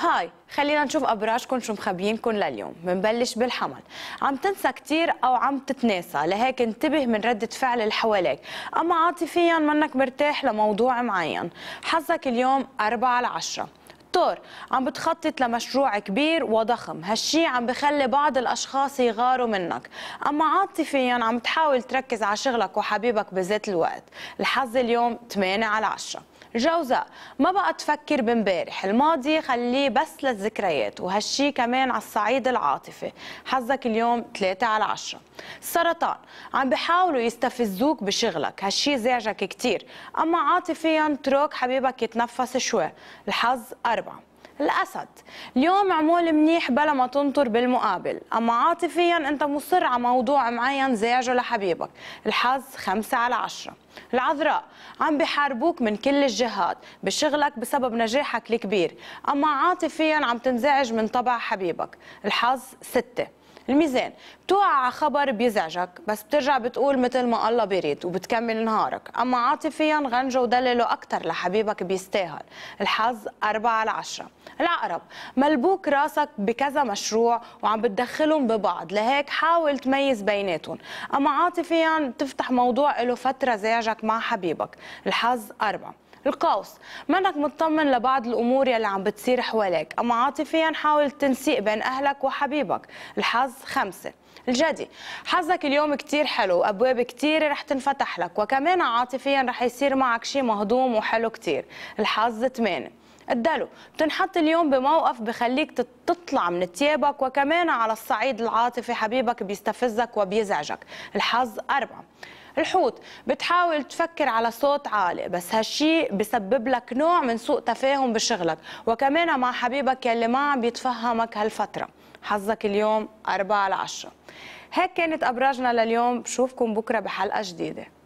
هاي خلينا نشوف ابراجكم شو مخبيينكم لليوم بنبلش بالحمل عم تنسى كثير او عم تتناسى لهيك انتبه من ردة فعل اللي حواليك اما عاطفيا منك مرتاح لموضوع معين حظك اليوم 4 على 10 دكتور عم بتخطط لمشروع كبير وضخم هالشي عم بخلي بعض الأشخاص يغاروا منك أما عاطفيا عم تحاول تركز على شغلك وحبيبك بذات الوقت الحظ اليوم 8 على 10 جوزاء ما بقى تفكر بامبارح الماضي خليه بس للذكريات وهالشي كمان على الصعيد العاطفي حظك اليوم 3 على 10 السرطان عم بحاولوا يستفزوك بشغلك هالشي زعجك كتير أما عاطفيا ترك حبيبك يتنفس شوي الحظ أربعة الأسد اليوم عمول منيح بلا ما تنطر بالمقابل أما عاطفيا أنت مصر على موضوع معين زعجه لحبيبك الحظ خمسة على عشرة العذراء عم بحاربوك من كل الجهات بشغلك بسبب نجاحك الكبير أما عاطفيا عم تنزعج من طبع حبيبك الحظ ستة الميزان بتوقع خبر بيزعجك بس بترجع بتقول مثل ما الله بيريد وبتكمل نهارك اما عاطفيا غنجه ودلله اكثر لحبيبك بيستاهل الحظ 4 على 10 العقرب ملبوك راسك بكذا مشروع وعم بتدخلهم ببعض لهيك حاول تميز بيناتهم اما عاطفيا تفتح موضوع له فتره زعجك مع حبيبك الحظ 4 القوس منك مطمن لبعض الأمور يلي عم بتصير حواليك أما عاطفيا حاول تنسيق بين أهلك وحبيبك الحظ خمسة الجدي حظك اليوم كتير حلو أبواب كتير رح تنفتح لك وكمان عاطفيا رح يصير معك شي مهضوم وحلو كتير الحظ 8 اداله بتنحط اليوم بموقف بخليك تطلع من تيابك وكمان على الصعيد العاطفي حبيبك بيستفزك وبيزعجك الحظ أربعة الحوت بتحاول تفكر على صوت عالي بس هالشي بسبب لك نوع من سوء تفاهم بشغلك وكمان مع حبيبك يلي ما عم بيتفهمك هالفترة حظك اليوم أربعة على عشرة هيك كانت أبراجنا لليوم بشوفكم بكرة بحلقة جديدة